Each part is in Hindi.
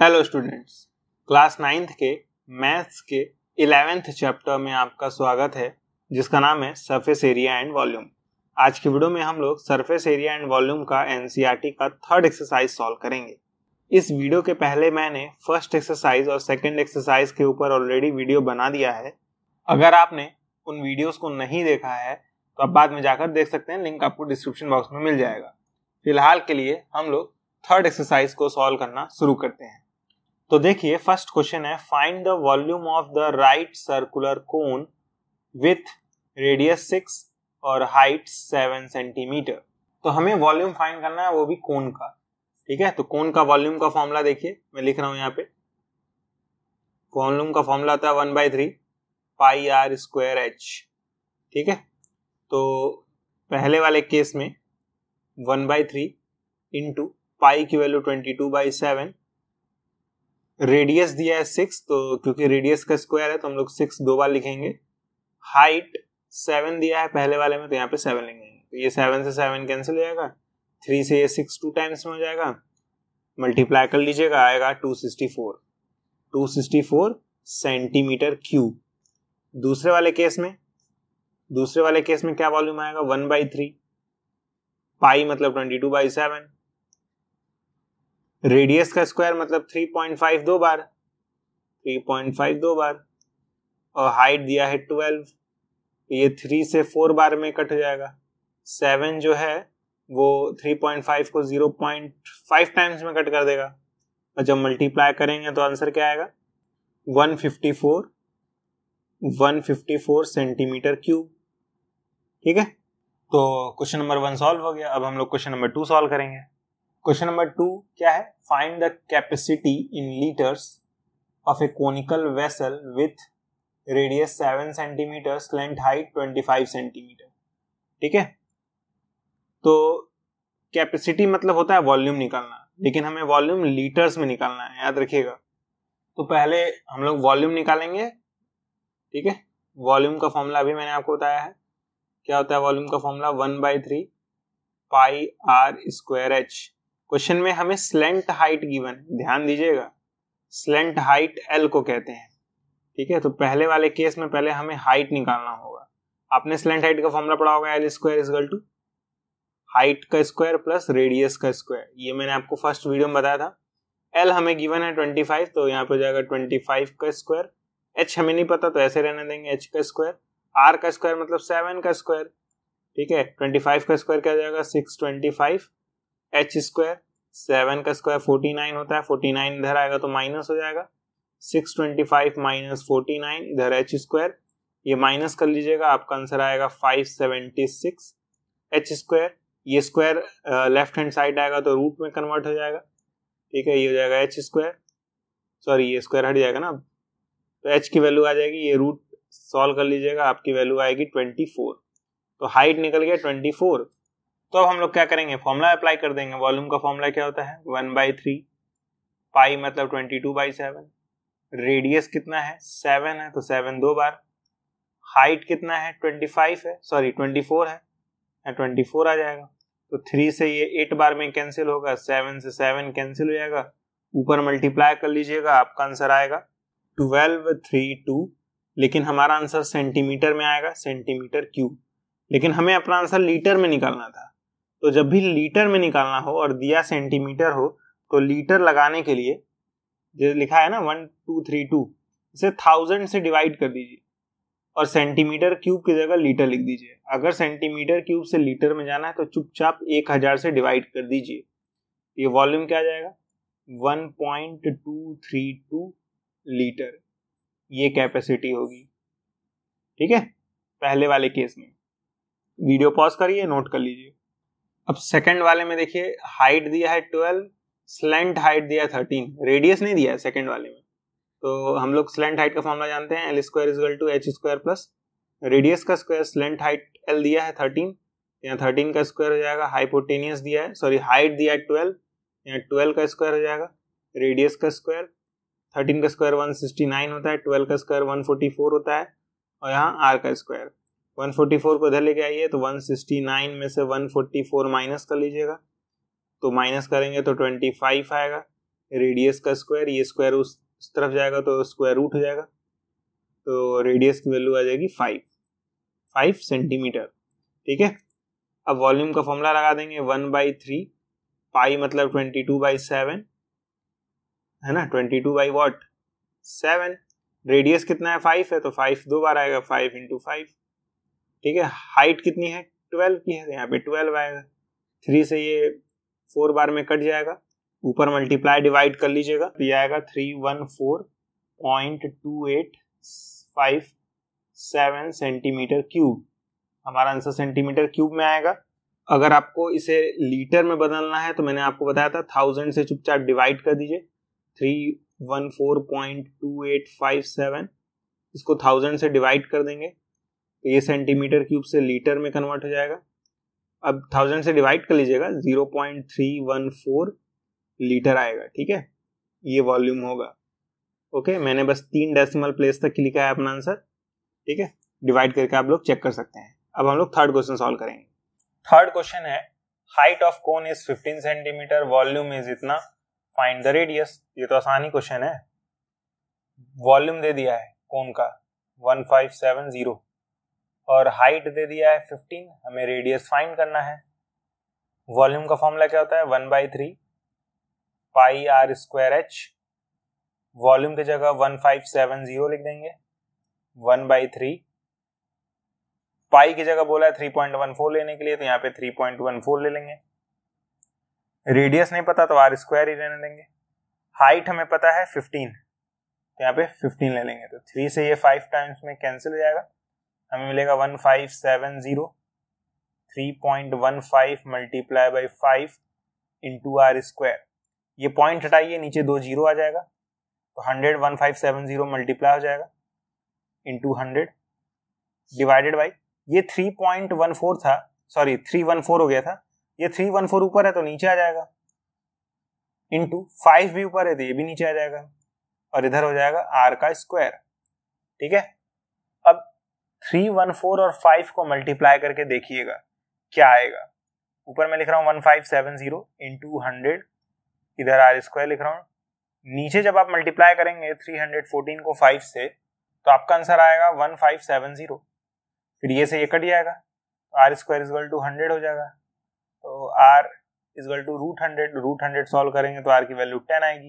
हेलो स्टूडेंट्स क्लास नाइन्थ के मैथ्स के इलेवेंथ चैप्टर में आपका स्वागत है जिसका नाम है सरफेस एरिया एंड वॉल्यूम आज की वीडियो में हम लोग सरफेस एरिया एंड वॉल्यूम का एन e का थर्ड एक्सरसाइज सॉल्व करेंगे इस वीडियो के पहले मैंने फर्स्ट एक्सरसाइज और सेकेंड एक्सरसाइज के ऊपर ऑलरेडी वीडियो बना दिया है अगर आपने उन वीडियोज को नहीं देखा है तो आप बाद में जाकर देख सकते हैं लिंक आपको डिस्क्रिप्शन बॉक्स में मिल जाएगा फिलहाल के लिए हम लोग थर्ड एक्सरसाइज को सॉल्व करना शुरू करते हैं तो देखिए फर्स्ट क्वेश्चन है find the volume of the right circular cone with radius six और हाइट सेवन सेंटीमीटर तो हमें वॉल्यूम फाइंड करना है वो भी कोन का ठीक है तो कोन का वॉल्यूम का फॉर्मूला देखिए मैं लिख रहा हूं यहाँ पे वॉल्यूम का फॉर्मूला आता है one by three pi are square H ठीक है तो पहले वाले केस में one by three into pi की value twenty two by seven radius दिया है सिक्स तो क्योंकि रेडियस का स्क्वायर है तो हम लोग सिक्स दो बार लिखेंगे हाइट सेवन दिया है पहले वाले में तो यहाँ पे सेवन लिखेंगे तो ये सेवन से सेवन कैंसिल हो जाएगा थ्री से ये सिक्स टू टाइम्स में हो जाएगा मल्टीप्लाई कर लीजिएगा आएगा two sixty four two sixty four centimetre cube दूसरे वाले केस में दूसरे वाले केस में क्या वॉल्यूम आएगा वन बाई थ्री पाई मतलब twenty two by seven radius का स्क्वायर मतलब 3.5 दो बार 3.5 दो बार और हाइट दिया है 12 ये थ्री से फोर बार में कट हो जाएगा सेवन जो है वो 3.5 को 0.5 टाइम्स में कट कर देगा और जब मल्टीप्लाई करेंगे तो आंसर क्या आएगा 154 154 सेंटीमीटर क्यूब ठीक है तो क्वेश्चन नंबर वन सॉल्व हो गया अब हम लोग क्वेश्चन नंबर टू सॉल्व करेंगे क्वेश्चन नंबर टू क्या है find the capacity in litres of a conical vessel with radius seven centimetre slant height twenty five centimetre ठीक है तो कैपेसिटी मतलब होता है वॉल्यूम निकालना लेकिन हमें वॉल्यूम लीटर्स में निकालना है याद रखिएगा तो पहले हम लोग वॉल्यूम निकालेंगे ठीक है वॉल्यूम का फॉर्मूला अभी मैंने आपको बताया है क्या होता है वॉल्यूम का formula one by three pi are square h question में हमें स्लेंट हाइट गिवन ध्यान दीजिएगा स्लेंट हाइट एल को कहते हैं ठीक है तो पहले वाले केस में पहले हमें हाइट निकालना होगा आपने स्लेंट हाइट का फॉर्मूला पढ़ा होगा l square equal to height का स्क्वायर प्लस रेडियस का स्क्वायर ये मैंने आपको फर्स्ट वीडियो में बताया था एल हमें गिवन है ट्वेंटी फाइव तो यहाँ पे जाएगा ट्वेंटी फाइव का स्क्वायर एच हमें नहीं पता तो ऐसे रहने देंगे एच का स्क्वायर आर का स्क्वायर मतलब सेवन का स्क्वायर ठीक है ट्वेंटी फाइव का स्क्वायर क्या जाएगा six twenty five h square seven का स्क्वायर फोर्टी नाइन होता है फोर्टी नाइन इधर आएगा तो माइनस हो जाएगा six twenty five minus forty nine इधर एच स्क्वायर ये माइनस कर लीजिएगा आपका आंसर आएगा five seventy six h square ये स्क्वायर लेफ्ट हैंड साइड आएगा तो रूट में कन्वर्ट हो जाएगा ठीक है ये हो जाएगा एच स्क्वायर सॉरी ये स्क्वायर हट जाएगा ना तो एच की वैल्यू आ जाएगी ये रूट सॉल्व कर लीजिएगा आपकी वैल्यू आएगी ट्वेंटी फोर तो हाइट निकल गया ट्वेंटी फोर तो अब हम लोग क्या करेंगे फॉर्मूला अप्लाई कर देंगे वॉल्यूम का फॉर्मूला क्या होता है वन बाई थ्री पाई मतलब twenty two by seven radius कितना है सेवन है तो सेवन दो बार हाइट कितना है ट्वेंटी फाइव है सॉरी ट्वेंटी फोर है ट्वेंटी फोर आ जाएगा तो थ्री से ये एट बार में कैंसिल होगा सेवन से सेवन कैंसिल हो जाएगा ऊपर मल्टीप्लाई कर लीजिएगा आपका आंसर आएगा ट्वेल्व थ्री टू लेकिन हमारा आंसर सेंटीमीटर में आएगा सेंटीमीटर क्यूब लेकिन हमें अपना आंसर लीटर में निकालना था तो जब भी लीटर में निकालना हो और दिया सेंटीमीटर हो तो लीटर लगाने के लिए जैसे लिखा है ना वन टू थ्री टू इसे थाउजेंड से डिवाइड कर दीजिए और सेंटीमीटर क्यूब की जगह लीटर लिख दीजिए अगर सेंटीमीटर क्यूब से लीटर में जाना है तो चुपचाप एक हजार से डिवाइड कर दीजिए ये वॉल्यूम क्या आ जाएगा one point two three two litre ये कैपेसिटी होगी ठीक है पहले वाले केस में वीडियो पॉज करिए नोट कर लीजिए अब सेकंड वाले में देखिए हाइट दिया है ट्वेल्व स्लेंट हाइट दिया है थर्टीन रेडियस नहीं दिया है सेकंड वाले में तो हम लोग स्लेंट हाइट का फॉर्मला जानते हैं l square equal to h square plus radius का स्क्वायर स्लेंट हाइट एल दिया है थर्टीन यहाँ थर्टीन का स्क्वायर हो जाएगा हाइपोटेनियस दिया है सॉरी हाइट दिया है ट्वेल्व यहाँ ट्वेल्व का स्क्वायर हो जाएगा रेडियस का स्क्वायर थर्टीन का स्क्वायर वन सिक्सटी नाइन होता है ट्वेल्व का स्क्वायर वन फोर्टी फोर होता है और यहाँ आर का स्क्वायर 144 को इधर लेके आइए तो 169 में से 144 माइनस कर लीजिएगा तो माइनस करेंगे तो 25 आएगा रेडियस का स्क्वायर ये स्क्वायर उस तरफ जाएगा तो स्क्वायर रूट हो जाएगा तो रेडियस की वैल्यू आ जाएगी फाइव फाइव सेंटीमीटर ठीक है अब वॉल्यूम का फॉर्मूला लगा देंगे वन बाई थ्री पाई मतलब ट्वेंटी टू बाई सेवन है ना twenty two by what seven radius कितना है फाइव है तो फाइव दो बार आएगा फाइव इंटू फाइव ठीक है हाइट कितनी है ट्वेल्व की है तो यहाँ पे ट्वेल्व आएगा थ्री से ये फोर बार में कट जाएगा ऊपर मल्टीप्लाई डिवाइड कर लीजिएगा तो ये आएगा three one four point two eight five seven centimetre cube हमारा आंसर सेंटीमीटर क्यूब में आएगा अगर आपको इसे लीटर में बदलना है तो मैंने आपको बताया था थाउजेंड से चुपचाप डिवाइड कर दीजिए three one four point two eight five seven इसको थाउजेंड से डिवाइड कर देंगे तो ये सेंटीमीटर क्यूब से लीटर में कन्वर्ट हो जाएगा अब थाउजेंड से डिवाइड कर लीजिएगा zero point three one four litre आएगा ठीक है ये वॉल्यूम होगा ओके मैंने बस तीन डेसिमल प्लेस तक लिखा है अपना आंसर ठीक है डिवाइड करके आप लोग चेक कर सकते हैं अब हम लोग थर्ड क्वेश्चन सॉल्व करेंगे थर्ड क्वेश्चन है height of cone is fifteen centimetre volume is इतना फाइंड द रेडियस ये तो आसानी क्वेश्चन है वॉल्यूम दे दिया है कोन का वन फाइव सेवन जीरो और हाइट दे दिया है 15 हमें रेडियस फाइंड करना है वॉल्यूम का फॉर्मूला क्या होता है one by three pi are square h volume की जगह वन फाइव सेवन जीरो लिख देंगे वन बाई थ्री पाई की जगह बोला है थ्री पॉइंट वन फोर लेने के लिए तो यहाँ पे थ्री पॉइंट वन फोर ले लेंगे रेडियस नहीं पता तो आर स्क्वायर ही रहने देंगे हाइट हमें पता है फिफ्टीन तो यहाँ पे फिफ्टीन ले लेंगे तो थ्री से ये फाइव टाइम्स में कैंसिल हो जाएगा हमें मिलेगा one five seven zero three point one five multiply by five into are square ये पॉइंट हटाइए नीचे दो जीरो आ जाएगा तो hundred one five seven zero multiply हो जाएगा इंटू हंड्रेड डिवाइडेड बाई ये थ्री पॉइंट वन फोर था सॉरी थ्री वन फोर हो गया था ये थ्री वन फोर ऊपर है तो नीचे आ जाएगा इंटू फाइव भी ऊपर है तो ये भी नीचे आ जाएगा और इधर हो जाएगा आर का स्क्वायर ठीक है थ्री वन फोर और फाइव को मल्टीप्लाई करके देखिएगा क्या आएगा ऊपर मैं लिख रहा हूँ one five seven zero into hundred इधर आर स्क्वायर लिख रहा हूँ नीचे जब आप मल्टीप्लाई करेंगे थ्री हंड्रेड फोर्टीन को फाइव से तो आपका आंसर आएगा वन फाइव सेवन जीरो फिर ये से ये कट जाएगा r square equal to hundred हो जाएगा तो r equal to root hundred root hundred solve करेंगे तो आर की वैल्यू टेन आएगी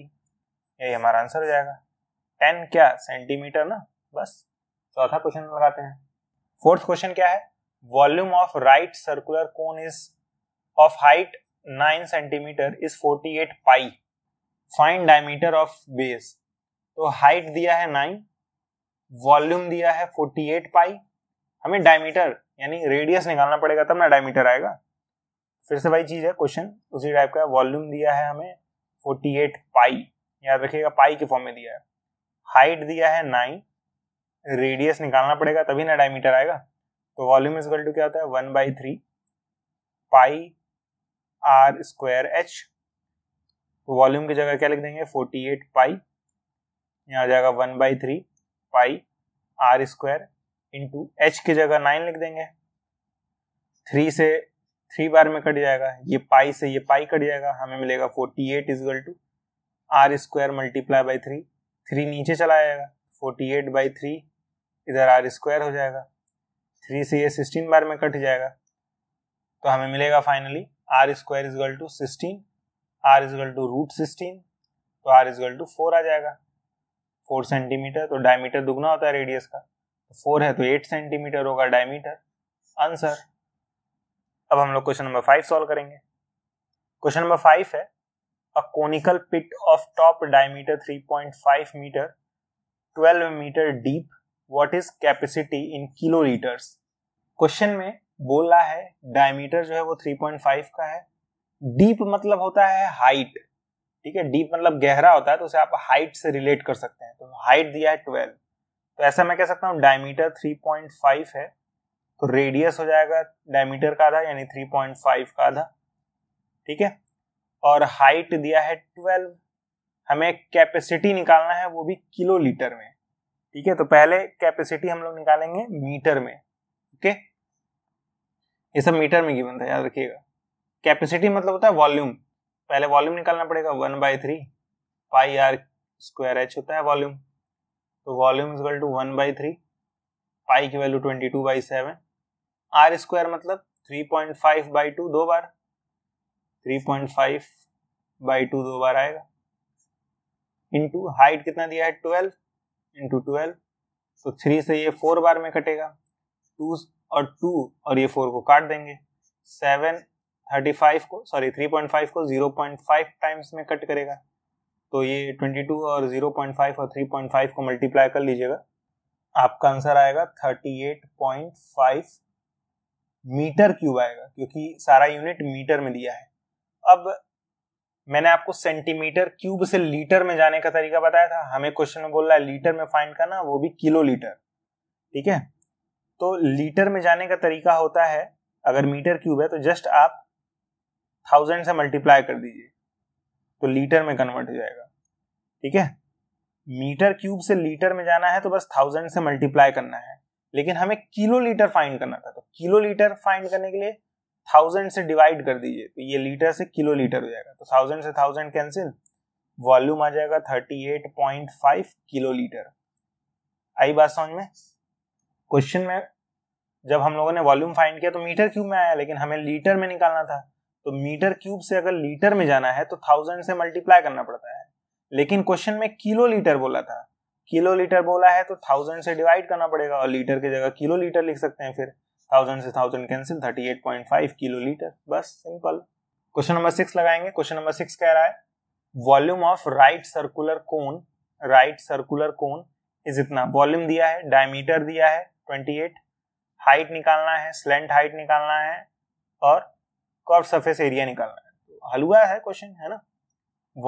यही हमारा आंसर हो जाएगा टेन क्या सेंटीमीटर ना बस चौथा क्वेश्चन लगाते हैं फोर्थ क्वेश्चन क्या है volume of right circular cone is of height 9 centimetre is 48 pi find diameter of base तो हाइट दिया है 9 वॉल्यूम दिया है 48 पाई हमें डायमीटर यानी रेडियस निकालना पड़ेगा तब ना डायमीटर आएगा फिर से वही चीज़ है क्वेश्चन उसी टाइप का वॉल्यूम दिया है हमें 48 पाई याद रखिएगा पाई के फॉर्म में दिया है हाइट दिया है नाइन रेडियस निकालना पड़ेगा तभी ना डायमीटर आएगा तो वॉल्यूम इज टू क्या होता है one by three pi are square h volume की जगह क्या लिख देंगे फोर्टी एट पाई यहाँ आ जाएगा one by three pi are square into h की जगह नाइन लिख देंगे थ्री से थ्री बार में कट जाएगा ये पाई से ये पाई कट जाएगा हमें मिलेगा forty eight equal to r square multiply by three three नीचे चला जाएगा फोर्टी एट बाई थ्री इधर आर स्क्वायर हो जाएगा थ्री से ये सिक्सटीन बार में कट जाएगा तो हमें मिलेगा finally r square equal to sixteen r equal to root sixteen तो आर इजगल टू फोर आ जाएगा फोर सेंटीमीटर तो डायमीटर दुगना होता है रेडियस का फोर तो है तो एट सेंटीमीटर होगा डायमीटर आंसर अब हम लोग क्वेश्चन नंबर फाइव सॉल्व करेंगे क्वेश्चन नंबर फाइव है a conical pit of top diameter three point five metre twelve metre deep what is capacity in kilo litres question में बोल रहा है डायमीटर जो है वो 3.5 का है डीप मतलब होता है हाइट ठीक है डीप मतलब गहरा होता है तो उसे आप हाइट से रिलेट कर सकते हैं तो हाइट दिया है ट्वेल्व तो ऐसा मैं कह सकता हूँ डायमीटर 3.5 है तो रेडियस हो जाएगा डायमीटर का आधा यानी 3.5 का आधा ठीक है और हाइट दिया है 12 हमें कैपेसिटी निकालना है वो भी किलो लीटर में ठीक है तो पहले कैपेसिटी हम लोग निकालेंगे मीटर में ओके ये सब मीटर में गिवन था याद रखिएगा कैपेसिटी मतलब होता है वॉल्यूम पहले वॉल्यूम निकालना पड़ेगा one by three pi are square h होता है वॉल्यूम तो volume equal to one by three pi की value twenty two by seven r square मतलब three point five by two दो बार three point five by two दो बार आएगा इंटू हाइट कितना दिया है twelve into twelve so three से ये फोर बार में कटेगा टू और टू और ये फोर को काट देंगे सेवन थर्टी फाइव को सॉरी थ्री पॉइंट फाइव को जीरो पॉइंट फाइव टाइम्स में कट करेगा तो ये ट्वेंटी टू और जीरो पॉइंट फाइव और थ्री पॉइंट फाइव को मल्टीप्लाई कर लीजिएगा आपका आंसर आएगा thirty eight point five metre cube आएगा क्योंकि सारा यूनिट मीटर में दिया है अब मैंने आपको सेंटीमीटर क्यूब से लीटर में जाने का तरीका बताया था हमें क्वेश्चन में बोल रहा है लीटर में फाइंड करना वो भी किलो लीटर ठीक है तो लीटर में जाने का तरीका होता है अगर मीटर क्यूब है तो जस्ट आप थाउजेंड से मल्टीप्लाई कर दीजिए तो लीटर में कन्वर्ट हो जाएगा ठीक है मीटर क्यूब से लीटर में जाना है तो बस थाउजेंड से मल्टीप्लाई करना है लेकिन हमें किलो लीटर फाइंड करना था तो किलो लीटर फाइंड करने के लिए थाउजेंड से डिवाइड कर दीजिए तो ये लीटर से किलो लीटर हो जाएगा तो थाउजेंड से थाउजेंड कैंसिल वॉल्यूम आ जाएगा thirty eight point five kilo litre आई बात समझ में क्वेश्चन में जब हम लोगों ने वॉल्यूम फाइंड किया तो मीटर क्यूब में आया लेकिन हमें लीटर में निकालना था तो मीटर क्यूब से अगर लीटर में जाना है तो थाउजेंड से मल्टीप्लाई करना पड़ता है लेकिन क्वेश्चन में किलो लीटर बोला था किलो लीटर बोला है तो थाउजेंड से डिवाइड करना पड़ेगा और लीटर की जगह किलो लीटर लिख सकते हैं फिर थाउजेंड से thousand cancel thirty eight point five kilo litre बस सिंपल क्वेश्चन नंबर सिक्स लगाएंगे क्वेश्चन नंबर सिक्स कह रहा है volume of right circular cone right circular cone is इतना वॉल्यूम दिया है डायमीटर दिया है ट्वेंटी एट हाइट निकालना है स्लेंट हाइट निकालना है और कर्व सरफेस एरिया निकालना है तो हलुआ है क्वेश्चन है ना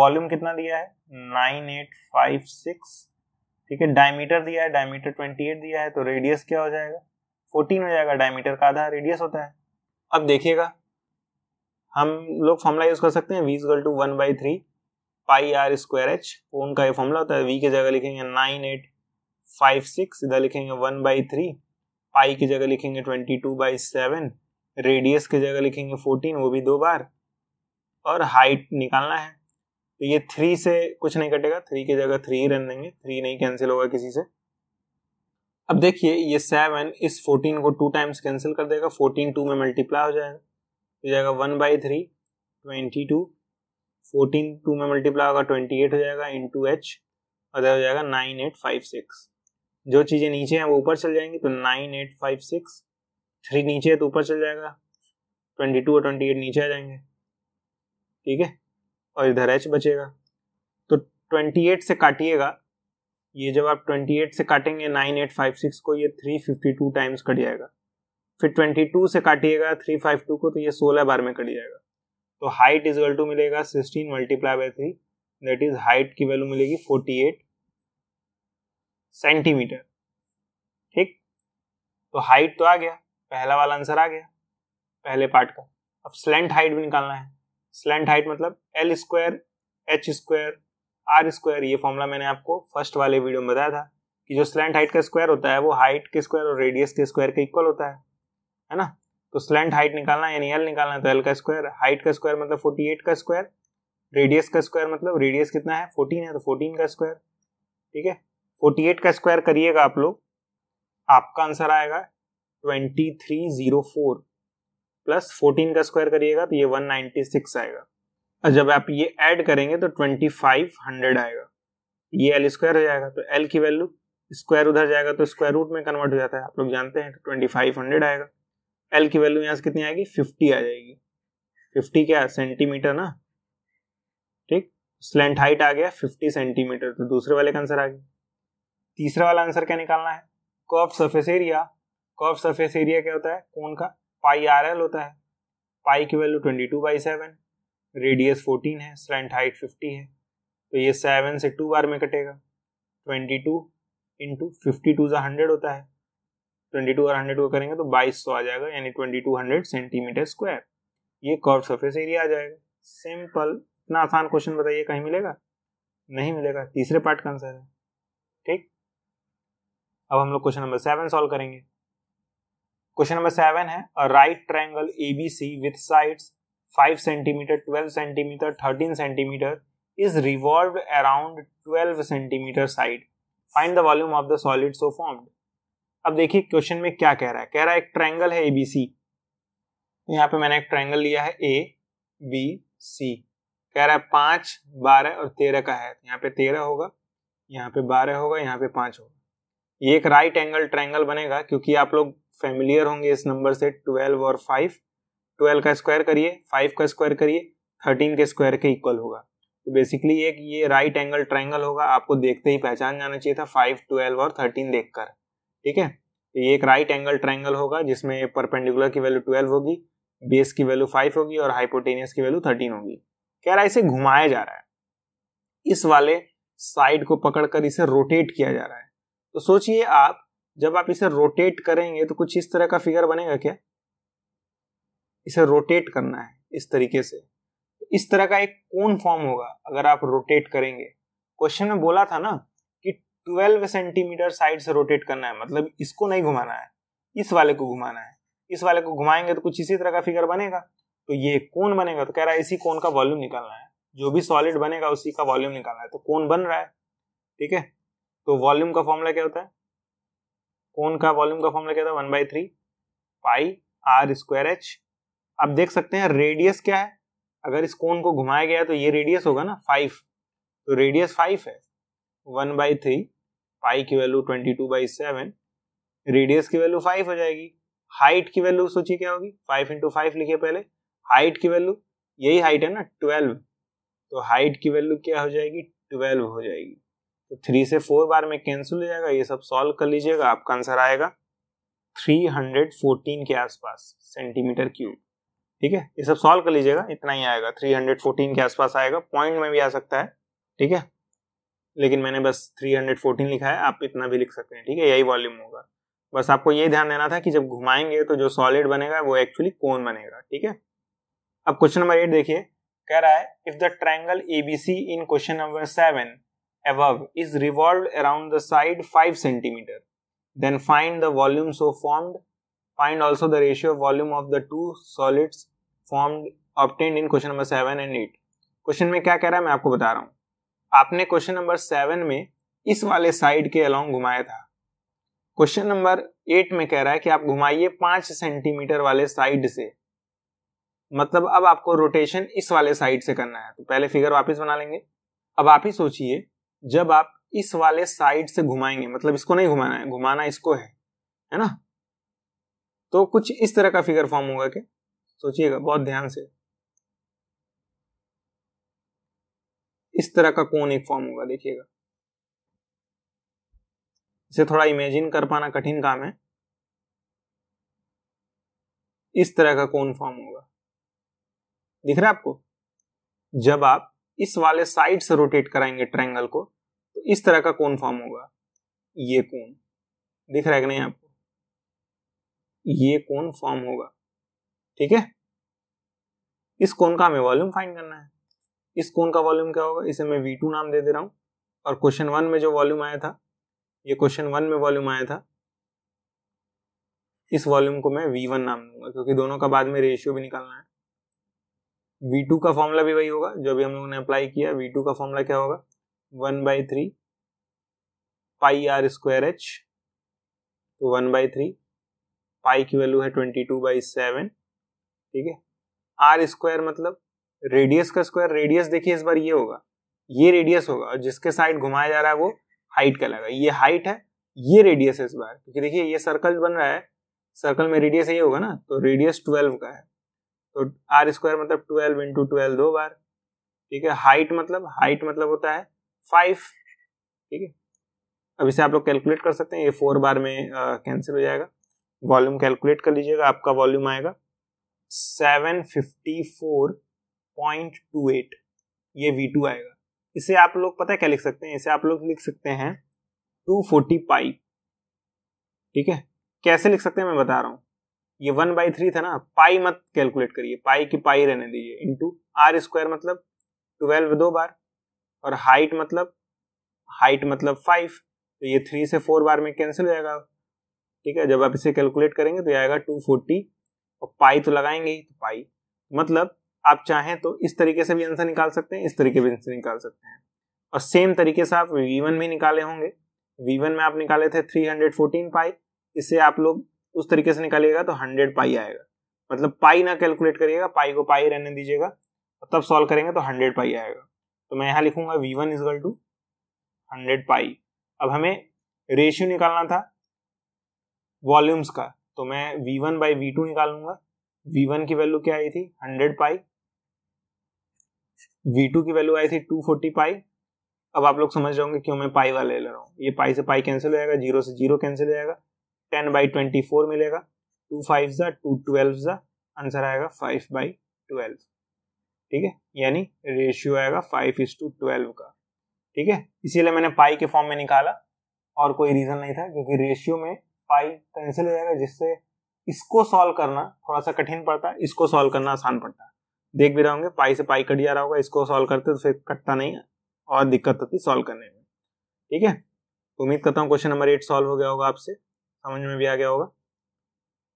वॉल्यूम कितना दिया है नाइन एट फाइव सिक्स ठीक है डायमीटर दिया है डायमीटर ट्वेंटी एट दिया है तो रेडियस क्या हो जाएगा फोर्टीन हो जाएगा डायमीटर का आधा रेडियस होता है अब देखिएगा हम लोग फॉर्मूला यूज कर सकते हैं V equal to one by three pi are square h cone का ये फॉर्मूला होता है वी की जगह लिखेंगे नाइन एट फाइव सिक्स इधर लिखेंगे वन बाई थ्री पाई की जगह लिखेंगे twenty two by seven radius की जगह लिखेंगे फोर्टीन वो भी दो बार और हाइट निकालना है तो ये थ्री से कुछ नहीं कटेगा थ्री की जगह थ्री रन देंगे थ्री नहीं कैंसिल होगा किसी से अब देखिए ये सेवन इस फोर्टीन को टू टाइम्स कैंसिल कर देगा फोर्टीन टू में मल्टीप्लाई हो जाएगा हो जाएगा one by three twenty two fourteen two में मल्टीप्लाई होगा ट्वेंटी एट हो जाएगा इन टू एच और हो जाएगा नाइन एट फाइव सिक्स जो चीज़ें नीचे हैं वो ऊपर चल जाएंगी तो nine eight five six three नीचे है तो ऊपर चल जाएगा ट्वेंटी टू और ट्वेंटी एट नीचे आ जाएंगे ठीक है और इधर एच बचेगा तो ट्वेंटी एट से काटिएगा ये जब आप 28 से काटेंगे 9856 को ये 352 टाइम्स कट जाएगा फिर 22 से काटिएगा 352 को तो ये 16 बार में कट जाएगा तो हाइट इज टू मिलेगा 16 multiply by three that is height की वैल्यू मिलेगी 48 सेंटीमीटर ठीक तो हाइट तो आ गया पहला वाला आंसर आ गया पहले पार्ट का अब स्लेंट हाइट भी निकालना है स्लेंट हाइट मतलब L square H square R square ये फॉर्मूला मैंने आपको फर्स्ट वाले वीडियो में बताया था कि जो स्लेंट हाइट का स्क्वायर होता है वो हाइट के स्क्वायर और रेडियस के स्क्वायर के इक्वल होता है है ना तो स्लेंट हाइट निकालना यानी एल निकालना है तो एल का स्क्वायर हाइट का स्क्वायर मतलब फोर्टी एट का स्क्वायर रेडियस का स्क्वायर मतलब रेडियस कितना है फोर्टीन है तो फोर्टीन का स्क्वायर ठीक है फोर्टी एट का स्क्वायर करिएगा आप लोग आपका आंसर आएगा twenty three zero four plus fourteen का स्क्वायर करिएगा तो ये वन नाइनटी सिक्स आएगा और जब आप ये ऐड करेंगे तो ट्वेंटी फाइव हंड्रेड आएगा ये एल स्क्वायर हो जाएगा तो एल की वैल्यू स्क्वायर उधर जाएगा तो स्क्वायर रूट में कन्वर्ट हो जाता है आप लोग जानते हैं तो ट्वेंटी फाइव हंड्रेड आएगा एल की वैल्यू यहाँ से कितनी आएगी फिफ्टी आ जाएगी फिफ्टी क्या सेंटीमीटर ना ठीक स्लेंट हाइट आ गया फिफ्टी सेंटीमीटर तो दूसरे वाले का आंसर आ गया तीसरा वाला आंसर क्या निकालना है कॉफ सर्फेस एरिया कॉफ सर्फेस एरिया क्या होता है कौन का पाई आर एल होता है पाई की value twenty two by seven radius 14 है स्लेंट हाइट 50 है तो ये सेवन से टू बार में कटेगा 22 टू इंटू फिफ्टी टू ज़ा हंड्रेड होता है 22 और 100 को करेंगे तो 2200 आ जाएगा यानी 2200 सेंटीमीटर स्क्वायर ये कॉर्व सरफेस एरिया आ जाएगा सिंपल इतना आसान क्वेश्चन बताइए कहीं मिलेगा नहीं मिलेगा तीसरे पार्ट का आंसर है ठीक अब हम लोग क्वेश्चन नंबर सेवन सॉल्व करेंगे क्वेश्चन नंबर सेवन है right triangle A B C with sides 5 centimetre 12 centimetre 13 centimetre is revolve around 12 centimetre side find the volume of the solid so formed. अब देखिए क्वेश्चन में क्या कह रहा है कह रहा है एक ट्रायंगल है ए बी सी यहाँ पे मैंने एक ट्रायंगल लिया है ए बी सी कह रहा है पांच बारह और तेरह का है यहाँ पे तेरह होगा यहाँ पे बारह होगा यहाँ पे पांच होगा ये एक राइट एंगल ट्रायंगल बनेगा क्योंकि आप लोग फेमिलियर होंगे इस नंबर से ट्वेल्व और फाइव ट्वेल्व का स्क्वायर करिए फाइव का स्क्वायर करिए थर्टीन के स्क्वायर के इक्वल होगा तो बेसिकली एक ये राइट एंगल ट्राइंगल होगा आपको देखते ही पहचान जाना चाहिए था फाइव ट्वेल्व और थर्टीन देखकर ठीक है तो ये एक राइट एंगल ट्राइंगल होगा जिसमें परपेंडिकुलर की वैल्यू ट्वेल्व होगी बेस की वैल्यू फाइव होगी और हाइपोटेनियस की वैल्यू थर्टीन होगी कह रहा है इसे घुमाया जा रहा है इस वाले साइड को पकड़कर इसे रोटेट किया जा रहा है तो सोचिए आप जब आप इसे रोटेट करेंगे तो कुछ इस तरह का फिगर बनेगा क्या इसे रोटेट करना है इस तरीके से इस तरह का एक कौन फॉर्म होगा अगर आप रोटेट करेंगे क्वेश्चन में बोला था ना कि 12 सेंटीमीटर साइड से रोटेट करना है मतलब इसको नहीं घुमाना है इस वाले को घुमाना है इस वाले को घुमाएंगे तो कुछ इसी तरह का फिगर बनेगा तो ये कौन बनेगा तो कह रहा है इसी कौन का वॉल्यूम निकालना है जो भी सॉलिड बनेगा उसी का वॉल्यूम निकालना है तो कौन बन रहा है ठीक है तो वॉल्यूम का फॉर्मूला क्या होता है कौन का वॉल्यूम का फॉर्मूला क्या होता है one by three pi are square H अब देख सकते हैं रेडियस क्या है अगर इस कोन को घुमाया गया तो ये रेडियस होगा ना फाइव तो रेडियस फाइव है वन बाई थ्री पाई की value twenty two by seven radius की वैल्यू फाइव हो जाएगी हाइट की वैल्यू सोचिए क्या होगी फाइव इंटू फाइव लिखिए पहले हाइट की वैल्यू यही हाइट है ना ट्वेल्व तो हाइट की वैल्यू क्या हो जाएगी ट्वेल्व हो जाएगी तो थ्री से फोर बार में कैंसिल हो जाएगा ये सब सॉल्व कर लीजिएगा आपका आंसर आएगा थ्री हंड्रेड फोर्टीन के आसपास सेंटीमीटर क्यूब ठीक है ये सब सॉल्व कर लीजिएगा इतना ही आएगा 314 के आसपास आएगा पॉइंट में भी आ सकता है ठीक है लेकिन मैंने बस 314 लिखा है आप इतना भी लिख सकते हैं ठीक है यही वॉल्यूम होगा बस आपको ये ध्यान देना था कि जब घुमाएंगे तो जो सॉलिड बनेगा वो एक्चुअली कौन बनेगा ठीक है अब क्वेश्चन नंबर एट देखिए कह रहा है if the triangle A B C in question number seven above is revolve around the side five centimetre then find the volume so formed find also the ratio volume of the two solids form obtained in question number seven and eight question में क्या कह रहा है मैं आपको बता रहा हूँ आपने क्वेश्चन नंबर सेवन में इस वाले साइड के अलॉन्ग घुमाया था क्वेश्चन नंबर एट में कह रहा है कि आप घुमाइए पांच सेंटीमीटर वाले साइड से मतलब अब आपको रोटेशन इस वाले साइड से करना है तो पहले फिगर वापस बना लेंगे अब आप ही सोचिए जब आप इस वाले साइड से घुमाएंगे मतलब इसको नहीं घुमाना है घुमाना इसको है है ना तो कुछ इस तरह का फिगर फॉर्म होगा क्या सोचिएगा बहुत ध्यान से इस तरह का कौन एक फॉर्म होगा देखिएगा इसे थोड़ा इमेजिन कर पाना कठिन काम है इस तरह का कौन फॉर्म होगा दिख रहा है आपको जब आप इस वाले साइड से रोटेट कराएंगे ट्रायंगल को तो इस तरह का कौन फॉर्म होगा ये कौन दिख रहा है कि नहीं आपको ये कौन फॉर्म होगा ठीक है इस कोन का हमें वॉल्यूम फाइंड करना है इस कोन का वॉल्यूम क्या होगा इसे मैं वी टू नाम दे दे रहा हूँ और क्वेश्चन वन में जो वॉल्यूम आया था ये क्वेश्चन वन में वॉल्यूम आया था इस वॉल्यूम को मैं वी वन नाम दूंगा क्योंकि दोनों का बाद में रेशियो भी निकालना है वी टू का फॉर्मूला भी वही होगा जो भी हम लोगों ने अप्लाई किया वी टू का फॉर्मूला क्या होगा one by three pi are square H तो वन बाई थ्री पाई की वैल्यू है ट्वेंटी टू बाई सेवन ठीक है आर स्क्वायर मतलब रेडियस का स्क्वायर रेडियस देखिए इस बार ये होगा ये रेडियस होगा और जिसके साइड घुमाया जा रहा है वो हाइट का लगा ये हाइट है ये रेडियस है इस बार क्योंकि देखिए ये सर्कल बन रहा है सर्कल में रेडियस ये होगा ना तो रेडियस ट्वेल्व का है तो आर स्क्वायर मतलब ट्वेल्व इंटू ट्वेल्व दो बार ठीक है हाइट मतलब हाइट मतलब होता है फाइव ठीक है अब इसे आप लोग कैलकुलेट कर सकते हैं ये फोर बार में कैंसिल हो जाएगा वॉल्यूम कैलकुलेट कर लीजिएगा आपका वॉल्यूम आएगा 754.28 ये V2 आएगा इसे आप लोग पता है क्या लिख सकते हैं इसे आप लोग लिख सकते हैं 240 फोर्टी पाई ठीक है कैसे लिख सकते हैं मैं बता रहा हूँ ये वन बाई थ्री था ना पाई मत कैलकुलेट करिए पाई की पाई रहने दीजिए इंटू आर स्क्वायर मतलब ट्वेल्व दो बार और हाइट मतलब हाइट मतलब फाइव तो ये थ्री से फोर बार में कैंसिल हो जाएगा ठीक है जब आप इसे कैलकुलेट करेंगे तो ये आएगा टू फोर्टी और पाई तो लगाएंगे ही तो पाई मतलब आप चाहें तो इस तरीके से भी आंसर निकाल सकते हैं इस तरीके भी आंसर निकाल सकते हैं और सेम तरीके से आप वी वन में निकाले होंगे वी वन में आप निकाले थे थ्री हंड्रेड फोर्टीन पाई इससे आप लोग उस तरीके से निकालिएगा तो हंड्रेड पाई आएगा मतलब पाई ना कैलकुलेट करिएगा पाई को पाई रहने दीजिएगा और तब सॉल्व करेंगे तो हंड्रेड पाई आएगा तो मैं यहाँ लिखूंगा V one equal to hundred pi अब हमें रेशियो निकालना था वॉल्यूम्स का तो मैं V one by V two निकालूंगा वी वन की वैल्यू क्या आई थी हंड्रेड पाई वी टू की वैल्यू आई थी टू फोर्टी पाई अब आप लोग समझ जाओगे क्यों मैं पाई वाले ले रहा हूँ ये पाई से पाई कैंसिल हो जाएगा जीरो से जीरो कैंसिल हो जाएगा टेन बाई ट्वेंटी फोर मिलेगा टू फाइव ज़ा टू ट्वेल्व ज़ा आंसर आएगा फाइव बाई ट्वेल्व ठीक है यानी रेशियो आएगा फाइव इज टू ट्वेल्व का ठीक है इसीलिए मैंने पाई के फॉर्म में निकाला और कोई रीज़न नहीं था क्योंकि रेशियो में पाई कैंसिल हो तो जाएगा जिससे इसको सॉल्व करना थोड़ा सा कठिन पड़ता है इसको सॉल्व करना आसान पड़ता है देख भी रहे होंगे पाई से पाई कट जा रहा होगा इसको सॉल्व करते तो फिर कटता नहीं है और दिक्कत होती सॉल्व करने में ठीक है उम्मीद करता हूँ क्वेश्चन नंबर एट सॉल्व हो गया होगा आपसे समझ में भी आ गया होगा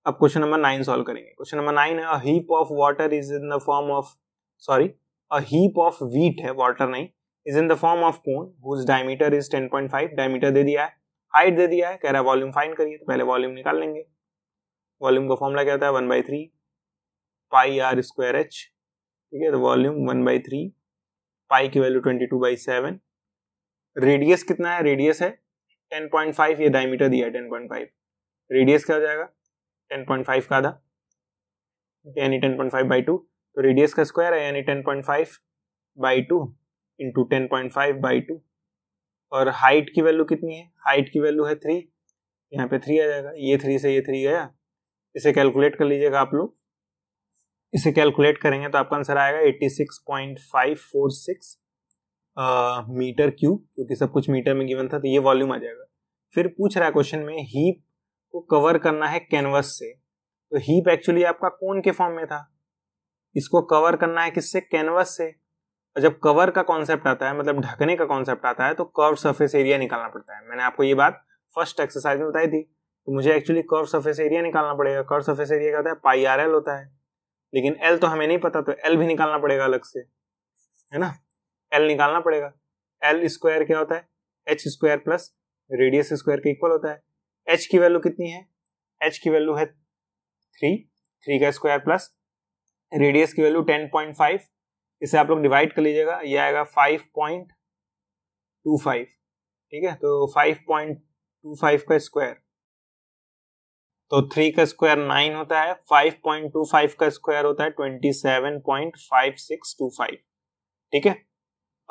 अब क्वेश्चन नंबर नाइन सॉल्व करेंगे क्वेश्चन नंबर नाइन है a heap of water is in the form of sorry a heap of wheat है वाटर नहीं is in the form of cone whose diameter is 10.5 diameter दे दिया है हाइट दे दिया है कह रहा है वॉल्यूम फाइन करिए तो पहले वॉल्यूम निकाल लेंगे वॉल्यूम का फॉर्मूला क्या होता है one by three pi are square H ठीक है तो volume one by three pi की value twenty two by seven radius कितना है रेडियस है टेन पॉइंट फाइव ये डायमीटर दिया है टेन पॉइंट फाइव रेडियस क्या हो जाएगा टेन पॉइंट फाइव का आधा यानी ten point five by two तो रेडियस का स्क्वायर है यानी ten point five by two into ten point five by two और हाइट की वैल्यू कितनी है हाइट की वैल्यू है थ्री यहाँ पे थ्री आ जाएगा ये थ्री से ये थ्री गया इसे कैलकुलेट कर लीजिएगा आप लोग इसे कैलकुलेट करेंगे तो आपका आंसर आएगा 86.546 मीटर क्यूब क्योंकि सब कुछ मीटर में गिवन था तो ये वॉल्यूम आ जाएगा फिर पूछ रहा है क्वेश्चन में हीप को कवर करना है कैनवस से तो हीप एक्चुअली आपका कौन के फॉर्म में था इसको कवर करना है किससे कैनवस से जब कवर का कॉन्सेप्ट आता है मतलब ढकने का कॉन्सेप्ट आता है तो कर्व सरफेस एरिया निकालना पड़ता है मैंने आपको ये बात फर्स्ट एक्सरसाइज में बताई थी तो मुझे एक्चुअली कर्व सरफेस एरिया निकालना पड़ेगा कर्व सरफेस एरिया क्या होता है पाई आर एल होता है लेकिन एल तो हमें नहीं पता तो एल भी निकालना पड़ेगा अलग से है ना एल निकालना पड़ेगा एल स्क्वायर क्या होता है H square plus radius square के इक्वल होता है एच की वैल्यू कितनी है एच की वैल्यू है थ्री थ्री का स्क्वायर प्लस रेडियस की वैल्यू टेन पॉइंट फाइव इसे आप लोग डिवाइड कर लीजिएगा ये आएगा फाइव पॉइंट टू फाइव ठीक है तो फाइव पॉइंट टू फाइव का स्क्वायर तो थ्री का स्क्वायर नाइन होता है फाइव पॉइंट टू फाइव का स्क्वायर होता है twenty seven point five six two five ठीक है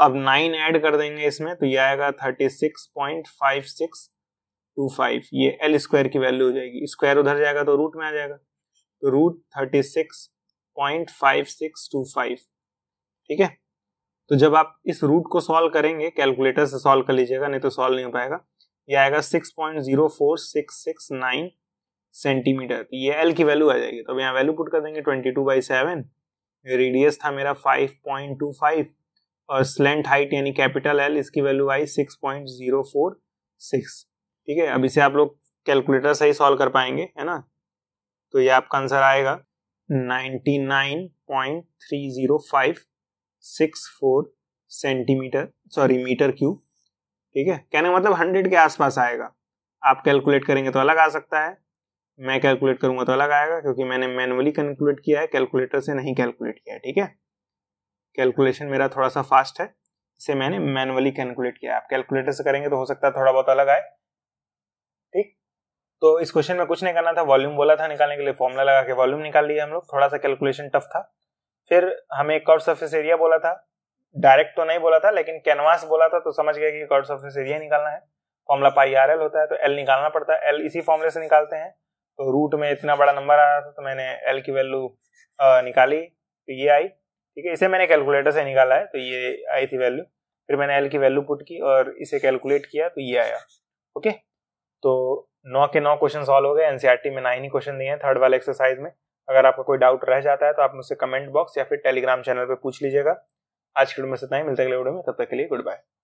अब नाइन ऐड कर देंगे इसमें तो ये आएगा thirty six point five six two five ये एल स्क्वायर की वैल्यू हो जाएगी स्क्वायर उधर जाएगा तो रूट में आ जाएगा तो root thirty six point five six two five ठीक है तो जब आप इस रूट को सॉल्व करेंगे कैलकुलेटर से सॉल्व कर लीजिएगा नहीं तो सॉल्व नहीं हो पाएगा ये आएगा 6.04669 सेंटीमीटर तो ये एल की वैल्यू आ जाएगी तो अब यहाँ वैल्यू पुट कर देंगे 22 टू बाई सेवन रेडियस था मेरा 5.25 और स्लेंट हाइट यानी कैपिटल एल इसकी वैल्यू आई 6.046 ठीक है अब इसे आप लोग कैलकुलेटर से ही सॉल्व कर पाएंगे है ना तो ये आपका आंसर आएगा five six four centimetre sorry metre cube ठीक है कहने का मतलब हंड्रेड के आसपास आएगा आप कैलकुलेट करेंगे तो अलग आ सकता है मैं कैलकुलेट करूंगा तो अलग आएगा क्योंकि मैंने मैनुअली कैलकुलेट किया है कैलकुलेटर से नहीं कैलकुलेट किया है ठीक है कैलकुलेशन मेरा थोड़ा सा फास्ट है इसे मैंने मैनुअली कैलकुलेट किया आप कैलकुलेटर से करेंगे तो हो सकता है थोड़ा बहुत अलग आए ठीक तो इस क्वेश्चन में कुछ नहीं करना था वॉल्यूम बोला था निकालने के लिए फॉर्मूला लगा के वॉल्यूम निकाल लिया हम लोग थोड़ा सा कैलकुलेशन टफ था फिर हमें कर्व सरफेस एरिया बोला था डायरेक्ट तो नहीं बोला था लेकिन कैनवास बोला था तो समझ गया कि कर्व सरफेस एरिया निकालना है फॉर्मूला पाई आर एल होता है तो एल निकालना पड़ता है एल इसी फॉर्मूले से निकालते हैं तो रूट में इतना बड़ा नंबर आ रहा था तो मैंने एल की वैल्यू निकाली तो ये आई ठीक है इसे मैंने कैलकुलेटर से निकाला है तो ये आई थी वैल्यू फिर मैंने एल की वैल्यू पुट की और इसे कैलकुलेट किया तो ये आया ओके तो नौ के नौ क्वेश्चन सॉल्व हो गए एनसीईआरटी e में नाइन ही क्वेश्चन दिए हैं थर्ड वाले एक्सरसाइज में अगर आपका कोई डाउट रह जाता है तो आप मुझसे कमेंट बॉक्स या फिर टेलीग्राम चैनल पर पूछ लीजिएगा आज के वीडियो में सतना ही मिलते अगले वीडियो में तब तक के लिए गुड बाय